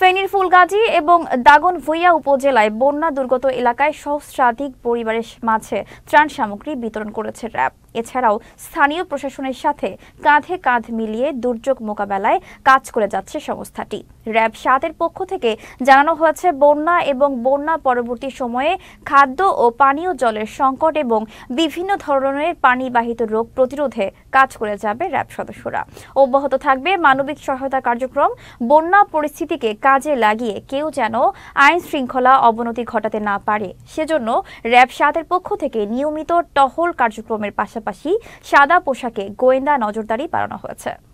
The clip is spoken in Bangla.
ফেনীর ফুলগাজী এবং দাগন ভুইয়া উপজেলায় বন্যা দুর্গত এলাকায় সহস্রাধিক পরিবারের মাঝে ত্রাণ সামগ্রী বিতরণ করেছে র্যাব এছাড়াও স্থানীয় প্রশাসনের সাথে কাঁধে কাঁধ মিলিয়ে দুর্যোগ মোকাবেলায় কাজ করে যাচ্ছে সংস্থাটি র্যাব সাতের পক্ষ থেকে জানানো হয়েছে বন্যা এবং বন্যা পরবর্তী সময়ে খাদ্য ও পানীয় জলের সংকট এবং বিভিন্ন ধরনের পানিবাহিত রোগ প্রতিরোধে কাজ করে যাবে র্যাব সদস্যরা অব্যাহত থাকবে মানবিক সহায়তা কার্যক্রম বন্যা পরিস্থিতিকে কাজে লাগিয়ে কেউ যেন আইন শৃঙ্খলা অবনতি ঘটাতে না পারে সেজন্য র্যাব সাতের পক্ষ থেকে নিয়মিত টহল কার্যক্রমের পাশাপাশি সাদা পোশাকে গোয়েন্দা নজরদারি বাড়ানো হয়েছে